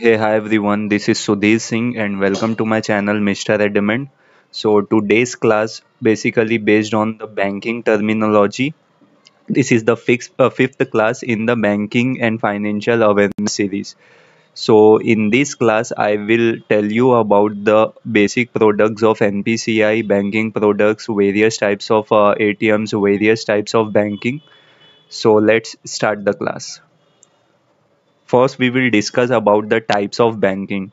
Hey, hi everyone. This is Sudhir Singh and welcome to my channel Mr. Adamant. So today's class basically based on the banking terminology. This is the fixed, uh, fifth class in the banking and financial awareness series. So in this class, I will tell you about the basic products of NPCI, banking products, various types of uh, ATMs, various types of banking. So let's start the class first we will discuss about the types of banking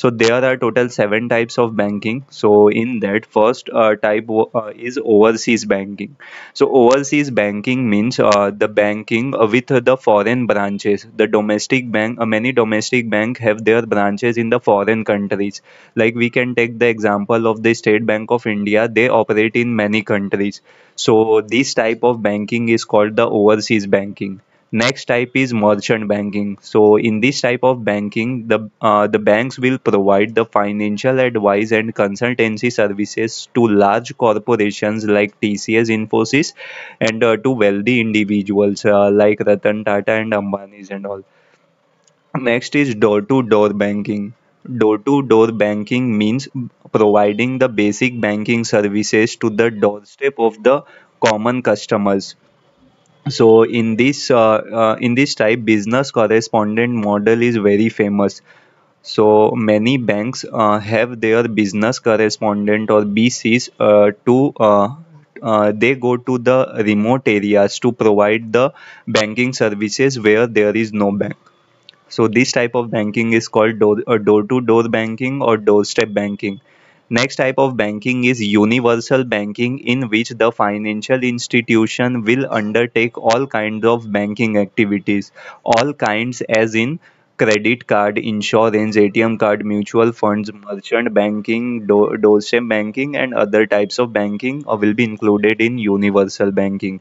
so there are total seven types of banking so in that first uh, type uh, is overseas banking so overseas banking means uh, the banking with the foreign branches the domestic bank uh, many domestic bank have their branches in the foreign countries like we can take the example of the state bank of india they operate in many countries so this type of banking is called the overseas banking next type is merchant banking so in this type of banking the uh, the banks will provide the financial advice and consultancy services to large corporations like tcs infosys and uh, to wealthy individuals uh, like ratan tata and ambanis and all next is door to door banking door to door banking means providing the basic banking services to the doorstep of the common customers so in this uh, uh, in this type business correspondent model is very famous so many banks uh, have their business correspondent or bcs to uh, they go to the remote areas to provide the banking services where there is no bank so this type of banking is called door to door banking or doorstep banking Next type of banking is universal banking in which the financial institution will undertake all kinds of banking activities. All kinds as in credit card, insurance, ATM card, mutual funds, merchant banking, do doorstep banking and other types of banking will be included in universal banking.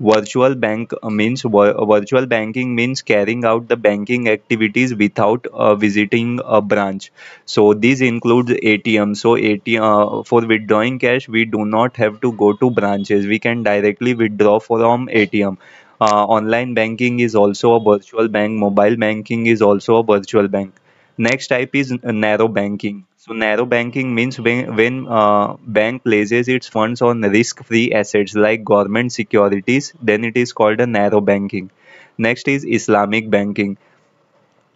Virtual bank uh, means uh, virtual banking means carrying out the banking activities without uh, visiting a branch. So this includes ATM. So ATM uh, for withdrawing cash, we do not have to go to branches. We can directly withdraw from ATM. Uh, online banking is also a virtual bank. Mobile banking is also a virtual bank. Next type is uh, narrow banking. So narrow banking means when, a uh, bank places its funds on risk-free assets like government securities, then it is called a narrow banking. Next is Islamic banking.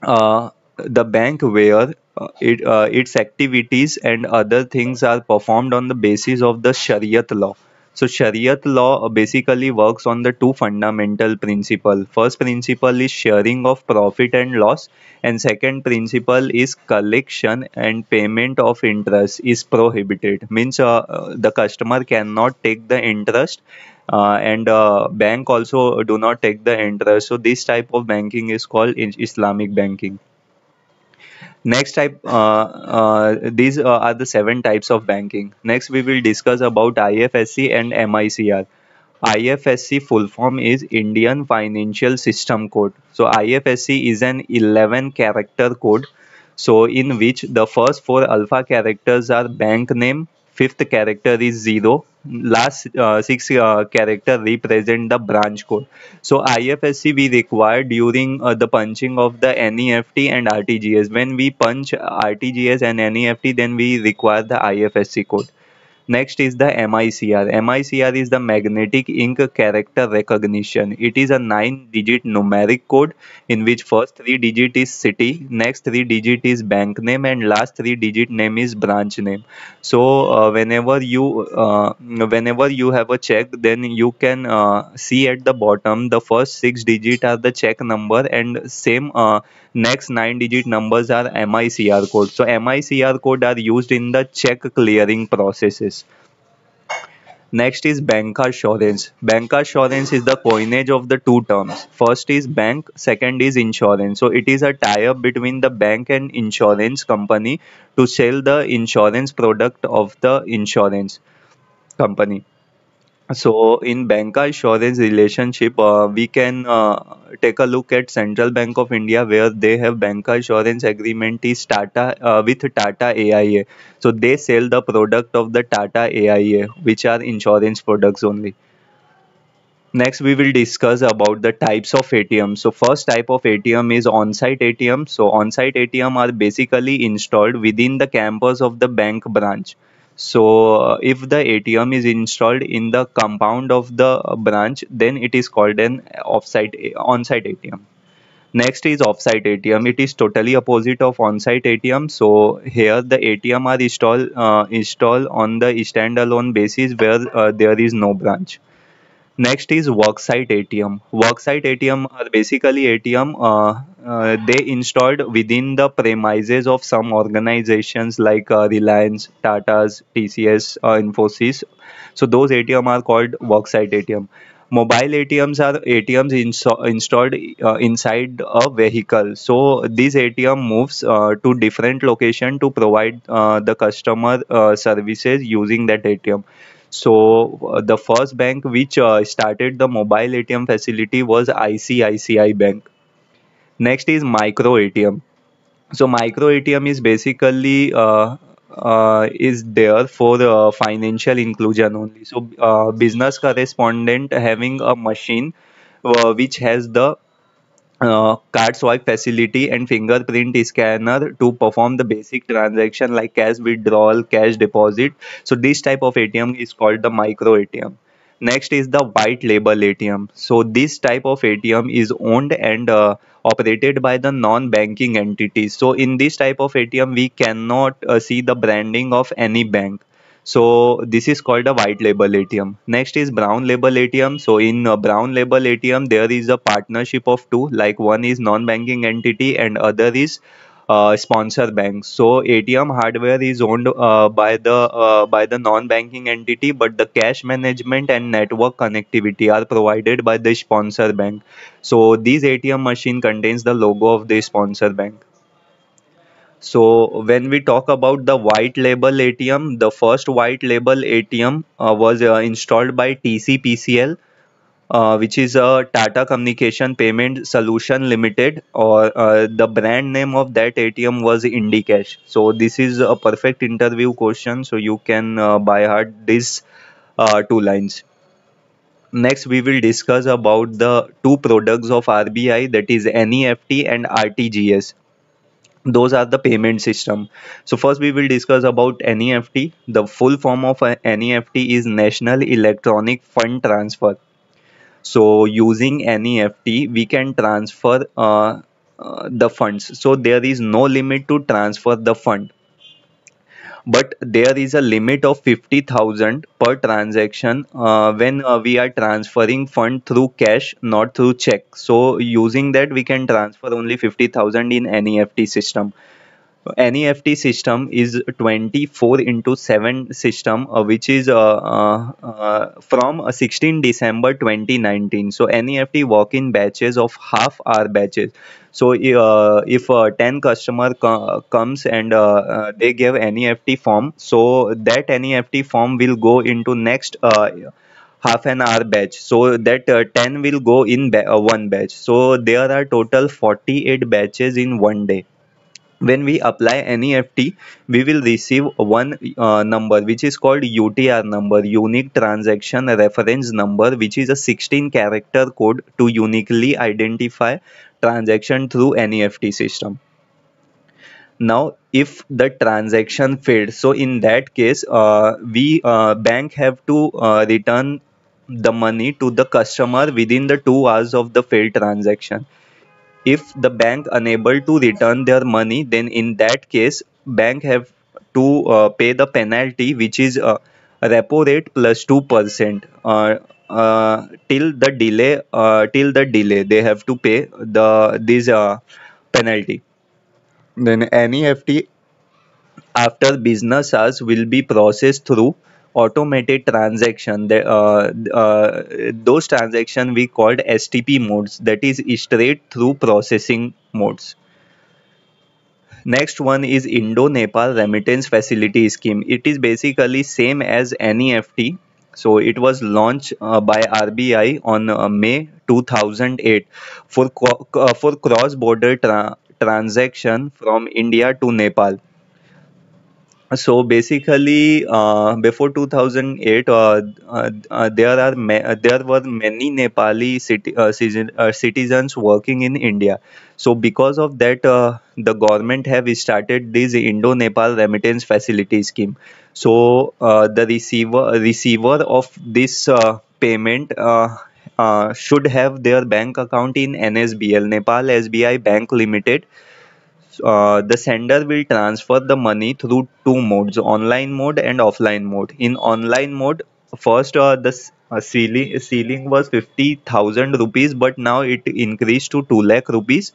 Uh, the bank where uh, it, uh, its activities and other things are performed on the basis of the Shariat law. So Shariat law basically works on the two fundamental principle. First principle is sharing of profit and loss and second principle is collection and payment of interest is prohibited. Means uh, the customer cannot take the interest uh, and uh, bank also do not take the interest. So this type of banking is called Islamic banking next type uh, uh, these uh, are the seven types of banking next we will discuss about ifsc and micr ifsc full form is indian financial system code so ifsc is an 11 character code so in which the first four alpha characters are bank name fifth character is 0 last uh, six uh, character represent the branch code so ifsc we require during uh, the punching of the neft and rtgs when we punch rtgs and neft then we require the ifsc code Next is the MICR. MICR is the magnetic ink character recognition. It is a 9 digit numeric code in which first 3 digit is city, next 3 digit is bank name and last 3 digit name is branch name. So uh, whenever you uh, whenever you have a check then you can uh, see at the bottom the first 6 digit are the check number and same uh, Next nine digit numbers are MICR code. So MICR code are used in the check clearing processes. Next is bank assurance. Bank assurance is the coinage of the two terms. First is bank, second is insurance. So it is a tie-up between the bank and insurance company to sell the insurance product of the insurance company. So in bank insurance relationship, uh, we can uh, take a look at Central Bank of India where they have bank insurance agreement is Tata uh, with Tata AIA. So they sell the product of the Tata AIA, which are insurance products only. Next, we will discuss about the types of ATM. So first type of ATM is on-site ATM. So on-site ATM are basically installed within the campus of the bank branch so uh, if the atm is installed in the compound of the branch then it is called an offsite on-site atm next is offsite atm it is totally opposite of on-site atm so here the atm are installed uh, installed on the standalone basis where uh, there is no branch Next is worksite ATM. Worksite ATM are basically ATM. Uh, uh, they installed within the premises of some organizations like uh, Reliance, Tata's, TCS, uh, Infosys. So those ATM are called worksite ATM. Mobile ATMs are ATMs installed uh, inside a vehicle. So these ATM moves uh, to different location to provide the customer services using that ATM. So uh, the first bank which uh, started the mobile ATM facility was ICICI Bank. Next is micro ATM. So micro ATM is basically uh, uh, is there for uh, financial inclusion only. So, uh, business correspondent having a machine which has the uh, card swipe facility and fingerprint scanner to perform the basic transaction like cash withdrawal cash deposit so this type of atm is called the micro atm next is the white label atm so this type of atm is owned and uh, operated by the non-banking entities so in this type of atm we cannot uh, see the branding of any bank so this is called a white label ATM. Next is brown label ATM. So in uh, brown label ATM, there is a partnership of two, like one is non-banking entity and other is uh, sponsor banks. So ATM hardware is owned uh, by the uh, by the non-banking entity, but the cash management and network connectivity are provided by the sponsor bank. So this ATM machine contains the logo of the sponsor bank. So when we talk about the white label ATM, the first white label ATM uh, was uh, installed by TCPCL, uh, which is a Tata Communication Payment Solution Limited, or uh, the brand name of that ATM was IndiCash. So this is a perfect interview question, so you can uh, buy heart these uh, two lines next we will discuss about the two products of RBI that is NEFT and RTGS those are the payment system so first we will discuss about neft the full form of neft is national electronic fund transfer so using neft we can transfer uh, uh, the funds so there is no limit to transfer the fund but there is a limit of 50000 per transaction uh, when uh, we are transferring fund through cash not through check so using that we can transfer only 50000 in neft system NEFT system is 24 into 7 system uh, which is uh, uh, uh from uh, 16 December 2019 so NEFT walk in batches of half hour batches so uh, if 10 customer co comes and they give NEFT form so that NEFT form will go into next half an hour batch so that uh, 10 will go in ba uh, one batch so there are total 48 batches in one day when we apply any FT, we will receive one uh, number which is called UTR number, Unique Transaction Reference Number, which is a 16 character code to uniquely identify transaction through any FT system. Now, if the transaction failed, so in that case, uh, we uh, bank have to uh, return the money to the customer within the two hours of the failed transaction if the bank unable to return their money then in that case bank have to uh, pay the penalty which is uh, repo rate plus 2% uh, uh, till the delay uh, till the delay they have to pay the this uh, penalty then any ft after business hours will be processed through automated transaction the, uh, uh, those transaction we called stp modes that is straight through processing modes next one is indo nepal remittance facility scheme it is basically same as neft so it was launched uh, by RBI on uh, May 2008 for uh, for cross border tra transaction from India to Nepal so basically uh, before 2008 uh, uh, uh, there are ma- uh, there were many nepali uh, citizen- uh, citizens working in india so because of that uh, the government have started this indo nepal remittance facility scheme so uh, the receiver receiver of this uh, payment uh, uh, should have their bank account in nsbl nepal sbi bank limited uh, the sender will transfer the money through two modes online mode and offline mode in online mode first uh, the uh, ceiling ceiling was 50000 rupees but now it increased to 2 lakh rupees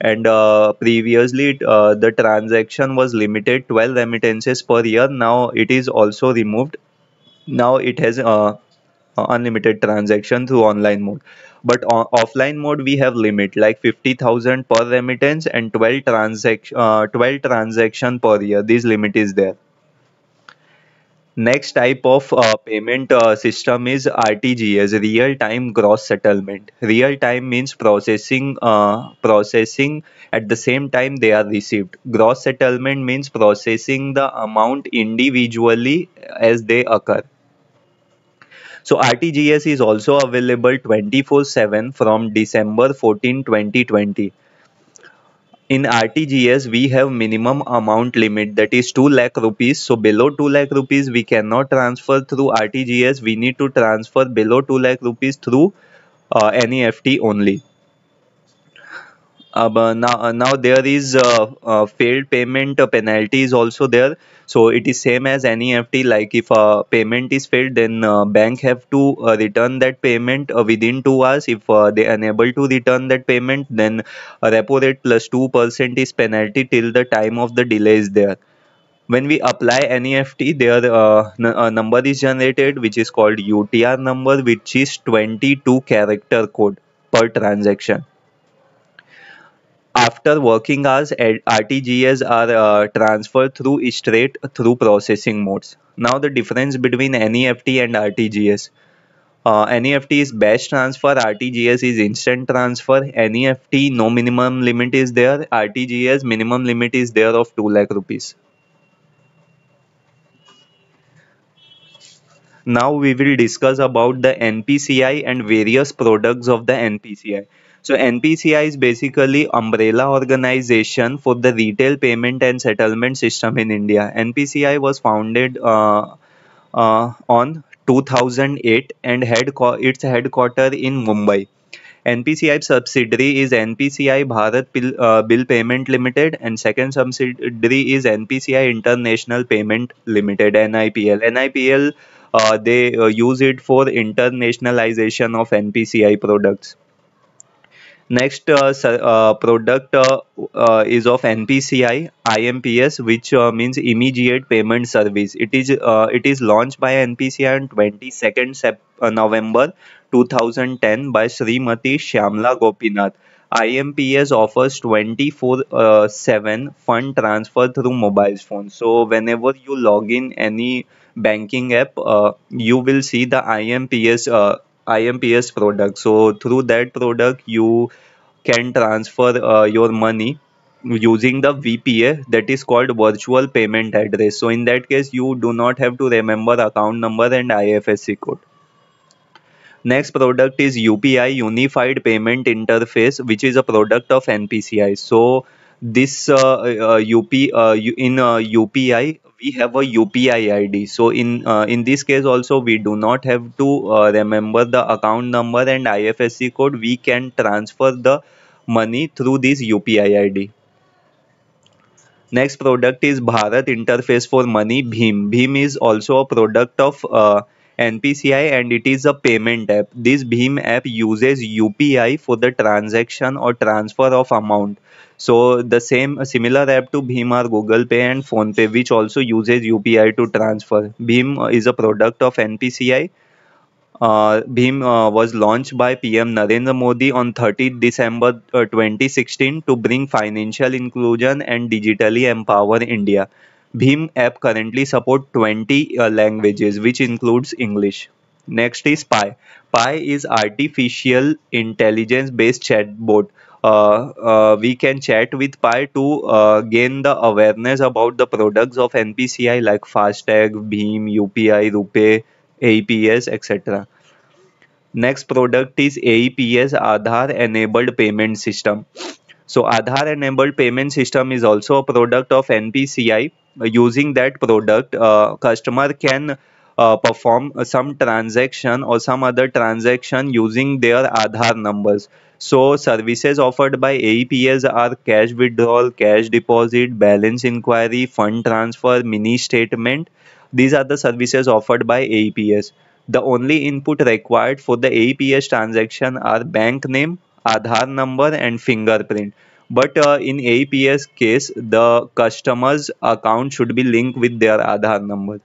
and uh, previously uh, the transaction was limited 12 remittances per year now it is also removed now it has uh, uh, unlimited transaction through online mode but on offline mode we have limit like 50000 per remittance and 12 transaction uh, 12 transaction per year this limit is there next type of uh, payment uh, system is rtgs real time gross settlement real time means processing uh, processing at the same time they are received gross settlement means processing the amount individually as they occur so RTGS is also available 24/7 from December 14, 2020. In RTGS, we have minimum amount limit that is 2 lakh rupees. So below 2 lakh rupees, we cannot transfer through RTGS. We need to transfer below 2 lakh rupees through uh, NEFT only. Uh, now uh, now there is uh, uh, failed payment uh, penalty is also there so it is same as any ft like if a payment is failed then uh, bank have to uh, return that payment uh, within 2 hours if uh, they unable to return that payment then repo rate 2% is penalty till the time of the delay is there when we apply NEFT, there uh, a number is generated which is called UTR number, which is 22 character code per transaction. After working hours, RTGS are uh, transferred through straight through processing modes. Now the difference between NEFT and RTGS. Uh, NEFT is batch transfer, RTGS is instant transfer, NEFT no minimum limit is there, RTGS minimum limit is there of 2 lakh rupees. Now we will discuss about the NPCI and various products of the NPCI. So NPCI is basically umbrella organization for the retail payment and settlement system in India. NPCI was founded uh, uh, on 2008 and had its headquarters in Mumbai. NPCI subsidiary is NPCI Bharat Bill, uh, Bill Payment Limited and second subsidiary is NPCI International Payment Limited NIPL. NIPL uh, they uh, use it for internationalization of NPCI products. Next uh, uh, product uh, is of NPCI IMPS which means immediate payment service. It is it is launched by NPCI on 22nd Sep November 2010 by Srimati Shamla Gopinath. IMPS offers 24 uh, 7 fund transfer through mobile phone. So, whenever you log in any banking app, uh, you will see the IMPS. Uh, IMPS product. So through that product, you can transfer uh, your money using the VPA that is called virtual payment address. So in that case, you do not have to remember account number and IFSC code. Next product is UPI Unified Payment Interface, which is a product of NPCI. So this uh, uh, UP uh, in UPI uh, we have a UPI ID. So in uh, in this case also we do not have to uh, remember the account number and IFSC code. We can transfer the money through this UPI ID. Next product is Bharat Interface for Money Bhim. Bhim is also a product of uh, NPCI and it is a payment app. This Beam app uses UPI for the transaction or transfer of amount. So the same similar app to Beam are Google Pay and Phone Pay, which also uses UPI to transfer. Beam is a product of NPCI. Uh, uh, was launched by PM Narendra Modi on 30 December uh, 2016 to bring financial inclusion and digitally empower India. Bhim app currently support 20 uh, languages which includes English. Next is Pi. Pi is artificial intelligence based chatbot. Uh, uh, we can chat with Pi to uh, gain the awareness about the products of NPCI like FASTag, Beam, UPI, Rupee, APS, etc. Next product is AEPS Aadhaar enabled payment system. So Aadhaar enabled payment system is also a product of NPCI. Uh, using that product, uh, customer can uh, perform uh, some transaction or some other transaction using their Aadhaar numbers. So services offered by AEPS are cash withdrawal, cash deposit, balance inquiry, fund transfer, mini statement. These are the services offered by AEPS. The only input required for the AEPS transaction are bank name, Aadhaar number and fingerprint. But uh, in AEPS case, the customer's account should be linked with their Aadhaar number.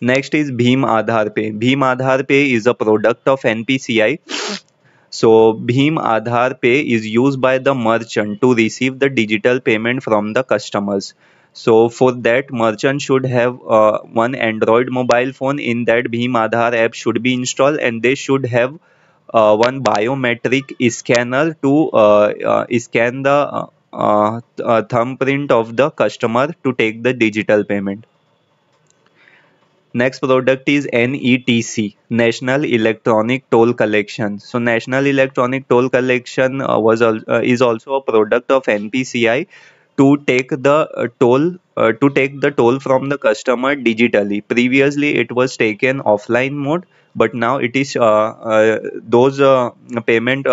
Next is Bheem Aadhaar Pay. Bheem Aadhaar Pay is a product of NPCI. So Bheem Aadhaar Pay is used by the merchant to receive the digital payment from the customers. So for that, merchant should have uh, one Android mobile phone. In that, Bheem Aadhaar app should be installed, and they should have Uh, one biometric scanner to uh, uh, scan the thumbprint of the customer to take the digital payment. Next product is NETC, National Electronic Toll Collection. So National Electronic Toll Collection uh, was uh, is also a product of NPCI to take the uh, toll to take the toll from the customer digitally. Previously, it was taken offline mode but now it is uh, uh, those uh, payment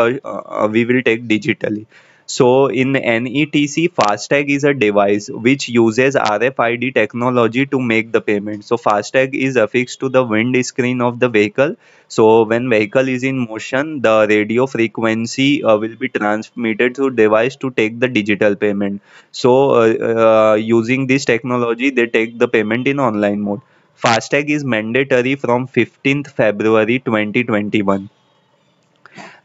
we will take digitally so in NETC, FASTag is a device which uses RFID technology to make the payment. So FASTag is affixed to the windscreen of the vehicle. So when vehicle is in motion, the radio frequency uh, will be transmitted to device to take the digital payment. So uh, uh, using this technology, they take the payment in online mode. FASTag is mandatory from 15th February 2021.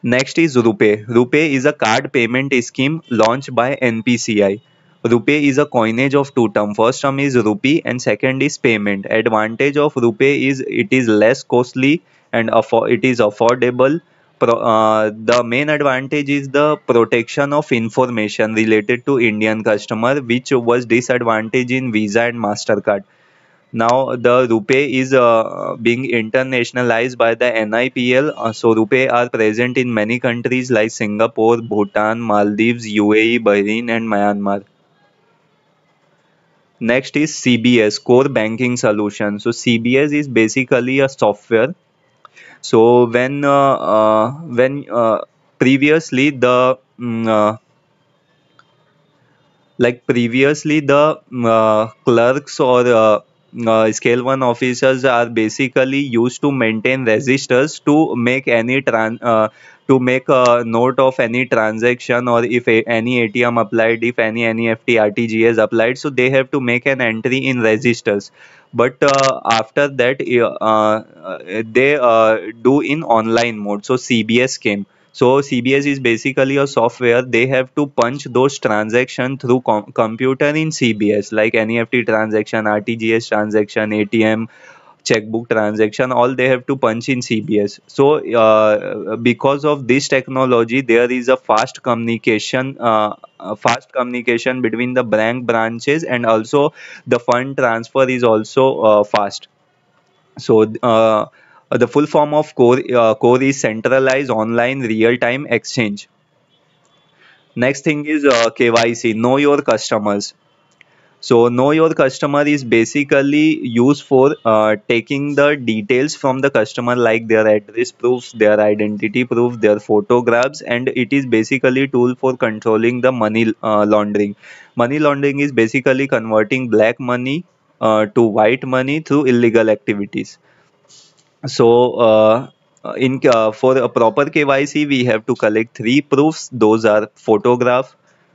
Next is Rupee. Rupee is a card payment scheme launched by NPCI. Rupee is a coinage of two terms. First term is rupee and second is payment. Advantage of rupee is it is less costly and it is affordable. Pro uh, the main advantage is the protection of information related to Indian customer, which was disadvantage in Visa and Mastercard. Now the rupee is uh, being internationalized by the NIPL. Uh, so rupee are present in many countries like Singapore, Bhutan, Maldives, UAE, Bahrain and Myanmar. Next is CBS, Core Banking Solution. So CBS is basically a software. So when uh, uh when uh, previously the um, like previously the mm, uh, clerks or uh, uh, scale 1 officers are basically used to maintain registers to make any tran uh, to make a note of any transaction or if a, any atm applied if any neft rtgs applied so they have to make an entry in registers but uh, after that uh, uh, they uh, do in online mode so cbs came so CBS is basically a software. They have to punch those transaction through com- computer in CBS, like NEFT transaction, RTGS transaction, ATM, checkbook transaction all they have to punch in cbs so uh, because of this technology there is a fast communication uh, fast communication between the bank branches and also the fund transfer is also uh, fast so uh, uh, the full form of core uh, core is centralized online real time exchange next thing is uh, kyc know your customers so know your customer is basically used for uh, taking the details from the customer like their address proofs, their identity proof their photographs and it is basically tool for controlling the money uh, laundering money laundering is basically converting black money uh, to white money through illegal activities so uh, in uh, for a proper KYC, we have to collect three proofs. Those are photograph,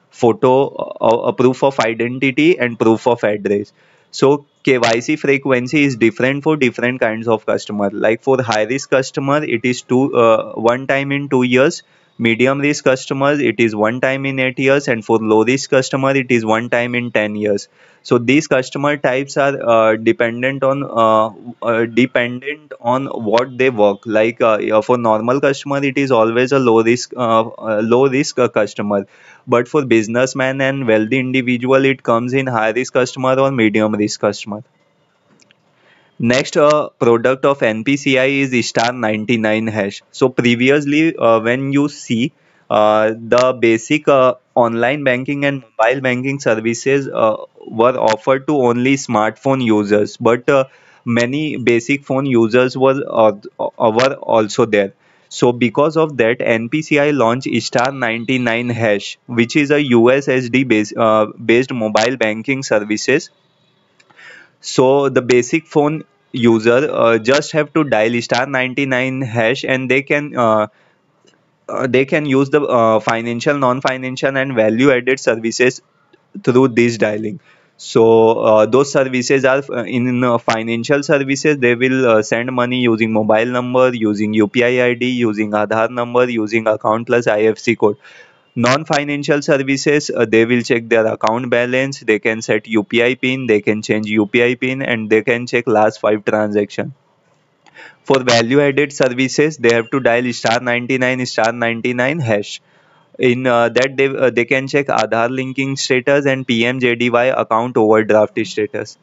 photo, uh, a uh, proof of identity, and proof of address. So KYC frequency is different for different kinds of customer. Like for high risk customer, it is two uh, one time in two years medium risk customers it is one time in 8 years and for low risk customer it is one time in 10 years so these customer types are uh, dependent on uh, uh, dependent on what they work like uh, for normal customer it is always a low risk uh, uh, low risk customer but for businessman and wealthy individual it comes in high risk customer or medium risk customer Next uh, product of NPCI is star 99 hash. So previously uh, when you see uh, the basic uh, online banking and mobile banking services uh, were offered to only smartphone users but uh, many basic phone users were, uh, uh, were also there so because of that npci launched star 99 hash which is a ussd based, based mobile banking services so the basic phone user uh, just have to dial star 99 hash and they can uh, uh, they can use the uh, financial non-financial and value added services through this dialing so uh, those services are uh, in financial services they will send money using mobile number using upi id using Aadhaar number using account plus ifc code non-financial services uh, they will check their account balance they can set upi pin they can change upi pin and they can check last five transaction for value added services they have to dial star 99 star 99 hash in uh, that they, uh, they can check Aadhaar linking status and pmjdy account overdraft status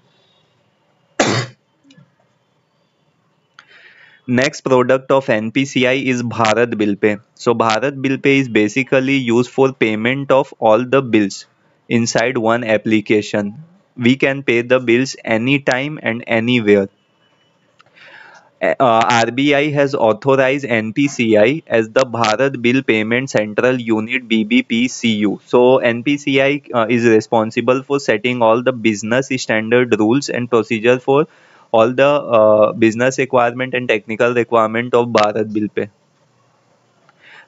next product of NPCI is Bharat Bill Pay. So Bharat Bill Pay is basically used for payment of all the bills inside one application. We can pay the bills anytime and anywhere. Uh, RBI has authorized NPCI as the Bharat Bill Payment Central Unit BBPCU. So NPCI uh, is responsible for setting all the business standard rules and procedure for all the uh, business requirement and technical requirement of Bharat Bill Pay.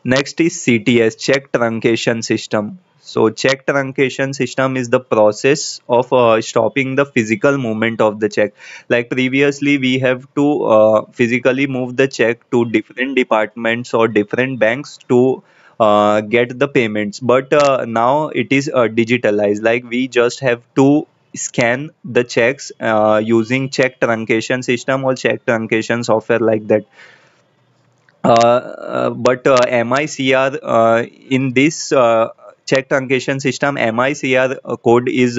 Next is CTS, check truncation system. So check truncation system is the process of uh, stopping the physical movement of the check. Like previously, we have to uh, physically move the check to different departments or different banks to uh, get the payments. But uh, now it is uh, digitalized. Like we just have to scan the checks uh, using check truncation system or check truncation software like that uh, uh but uh, MICR uh, in this check truncation system MICR code is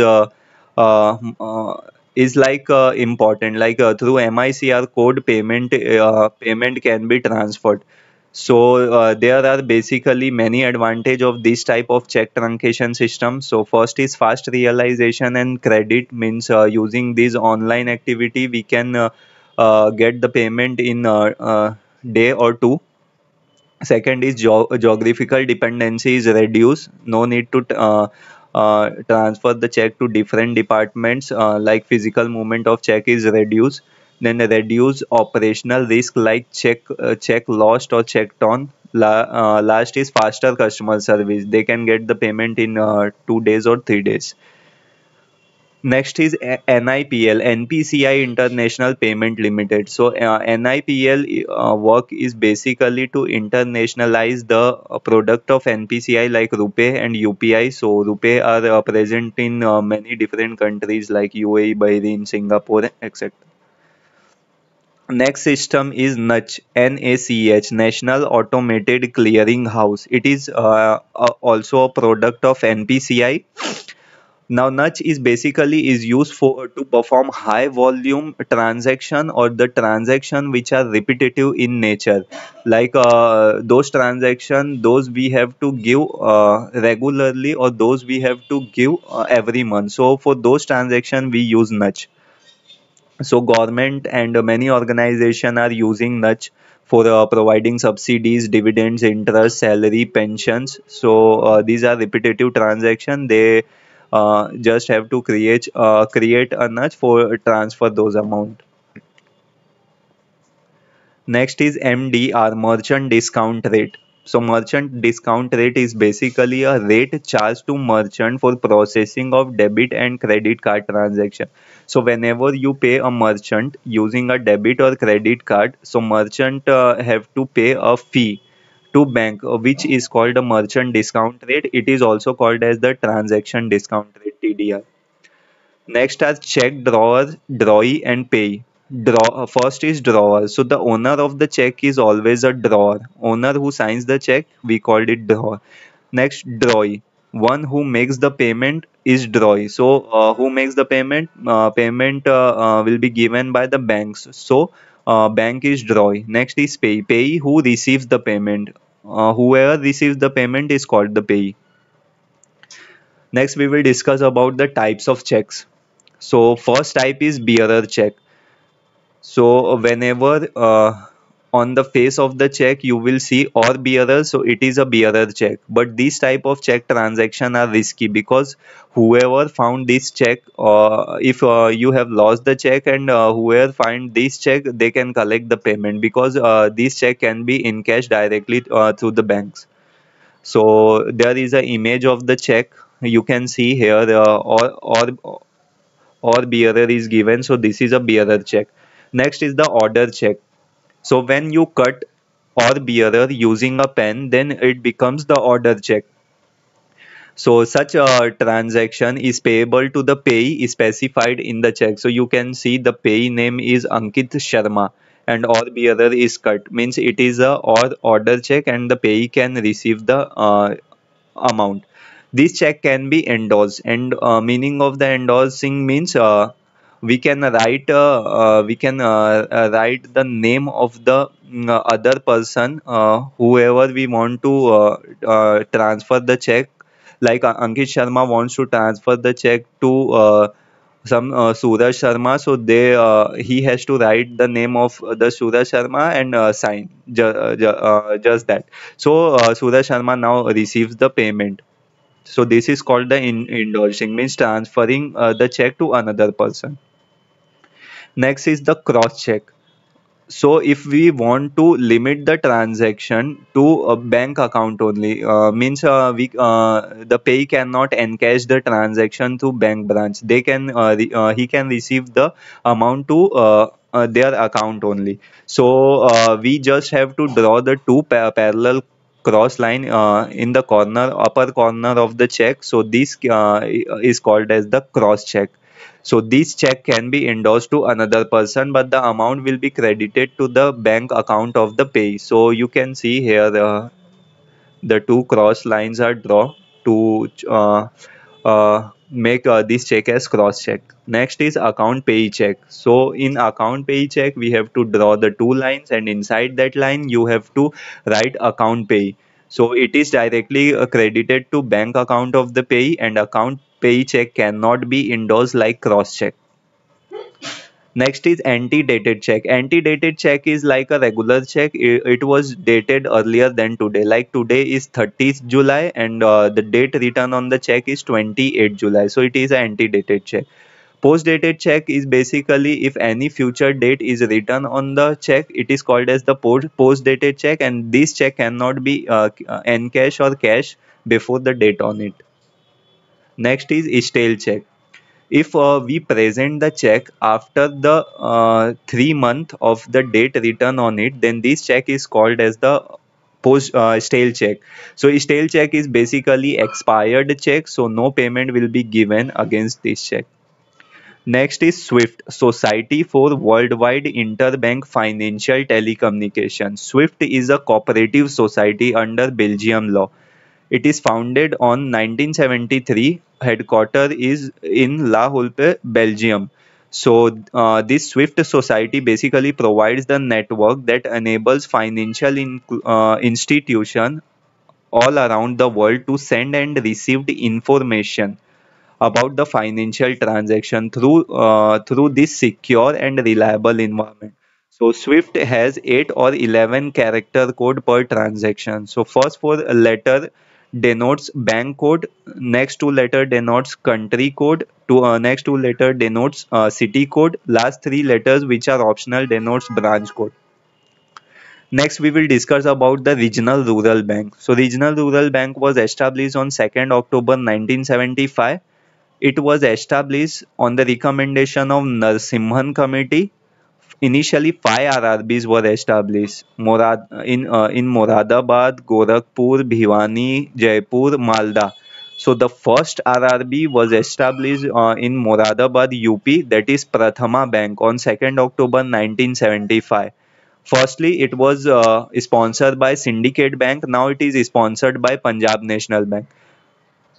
is like important like through MICR code payment payment can be transferred so uh, there are basically many advantage of this type of check truncation system so first is fast realization and credit means uh, using this online activity we can uh, uh get the payment in a uh, uh, day or two second is geographical dependency is reduced no need to transfer the check to different departments like physical movement of check is reduced then reduce operational risk like check uh, check lost or checked on La, uh, last is faster customer service they can get the payment in uh, 2 days or 3 days next is uh, nipl npci international payment limited so uh, nipl uh, work is basically to internationalize the uh, product of npci like rupee and upi so rupee are uh, present in uh, many different countries like uae bahrain singapore etc next system is NACH, NACH National Automated Clearing House. It is uh, uh, also a product of NPCI. Now NACH is basically is used for to perform high volume transaction or the transaction which are repetitive in nature. Like uh, those transaction, those we have to give uh, regularly or those we have to give uh, every month. So for those transaction we use NACH so government and many organizations are using Nudge for uh, providing subsidies, dividends, interest, salary, pensions. So uh, these are repetitive transactions. They uh, just have to create uh, create a nudge for transfer those amount. Next is MDR, merchant discount rate. So merchant discount rate is basically a rate charged to merchant for processing of debit and credit card transaction. So whenever you pay a merchant using a debit or credit card, so merchant uh, have to pay a fee to bank uh, which is called a merchant discount rate. It is also called as the transaction discount rate TDR. Next are check, drawer, drawy and pay draw uh, first is drawer so the owner of the check is always a drawer owner who signs the check we called it drawer next drawee one who makes the payment is drawee so uh, who makes the payment uh, payment uh, uh will be given by the banks so uh, bank is drawee next is pay payee who receives the payment whoever receives the payment is called the payee next we will discuss about the types of checks so first type is bearer check so uh, whenever uh, on the face of the check you will see or bearer so it is a bearer check but these type of check transaction are risky because whoever found this check uh, if uh, you have lost the check and uh, whoever find this check they can collect the payment because uh, this check can be in cash directly uh, through the banks so there is an image of the check you can see here uh, or or or bearer is given so this is a bearer check Next is the order check. So when you cut or bearer using a pen, then it becomes the order check. So such a transaction is payable to the payee specified in the check. So you can see the payee name is Ankit Sharma and or bearer is cut means it is a or order check and the payee can receive the uh, amount. This check can be endorsed and uh, meaning of the endorsing means uh, we can write uh, uh, we can uh, write the name of the mm, other person whoever we want to transfer the check like Ankit Sharma wants to transfer the check to uh, some uh, Suraj Sharma, so they uh, he has to write the name of the Suraj Sharma and uh, sign ju- ju- just that. So uh, Suraj Sharma now receives the payment. So this is called the in- means transferring the check to another person next is the cross check so if we want to limit the transaction to a bank account only uh, means uh, we uh, the pay cannot encash the transaction to bank branch they can uh, re- uh, he can receive the amount to uh, their account only so we just have to draw the two pa- parallel cross line in the corner upper corner of the check so this is called as the cross check so this check can be endorsed to another person, but the amount will be credited to the bank account of the pay. So you can see here uh, the two cross lines are drawn to uh, uh, make uh, this check as cross check next is account pay check so in account pay check we have to draw the two lines and inside that line you have to write account pay so it is directly uh, credited to bank account of the payee and account payee check cannot be endorsed like cross check. Next is anti-dated check. Anti-dated check is like a regular check. It, it, was dated earlier than today. Like today is 30th July and uh, the date written on the check is 28 July. So it is an anti-dated check. Post-dated check is basically if any future date is written on the check, it is called as the post-dated check and this check cannot be uh, uh, encash or cash before the date on it. Next is stale check. If uh, we present the check after the uh, three month of the date written on it, then this check is called as the post uh, stale check so stale check is basically expired check so no payment will be given against this check Next is SWIFT, Society for Worldwide Interbank Financial Telecommunication. SWIFT is a cooperative society under Belgium law. It is founded on 1973. Headquarter is in La Hulpe, Belgium. So uh, this SWIFT society basically provides the network that enables financial in, uh, institution all around the world to send and receive information about the financial transaction through uh, through this secure and reliable environment so swift has 8 or 11 character code per transaction so first four letter denotes bank code next two letter denotes country code to uh, next two letter denotes uh, city code last three letters which are optional denotes branch code next we will discuss about the regional rural bank so regional rural bank was established on 2nd october 1975 it was established on the recommendation of Narsimhan Committee. Initially, five RRBs were established in, uh, in Moradabad, Gorakhpur, Bhiwani, Jaipur, Malda. So the first RRB was established uh, in Moradabad, UP, that is Prathama Bank on 2nd October 1975. Firstly, it was uh, sponsored by Syndicate Bank. Now it is sponsored by Punjab National Bank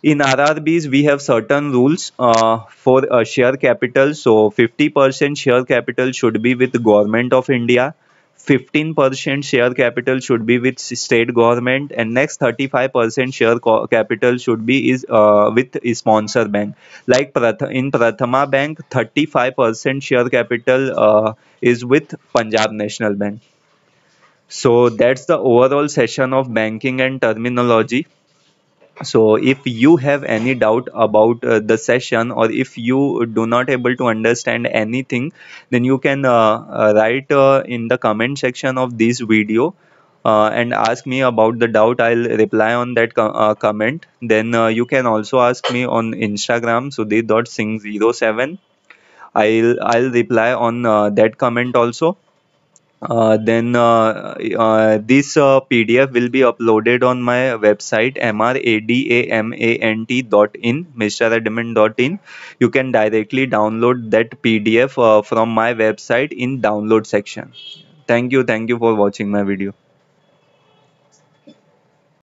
in RRBs, we have certain rules uh, for uh, share capital. So 50% share capital should be with the government of India. 15% share capital should be with state government and next 35% share capital should be is uh, with sponsor bank like Prath in Prathama bank 35% share capital uh, is with Punjab National Bank so that's the overall session of banking and terminology so if you have any doubt about uh, the session or if you do not able to understand anything then you can uh, uh write uh, in the comment section of this video uh, and ask me about the doubt i'll reply on that co comment then you can also ask me on instagram so they 07 i'll i'll reply on that comment also uh, then uh, uh, this PDF will be uploaded on my website mradamant.in Mradaman.in you can directly download that PDF from my website in download section thank you thank you for watching my video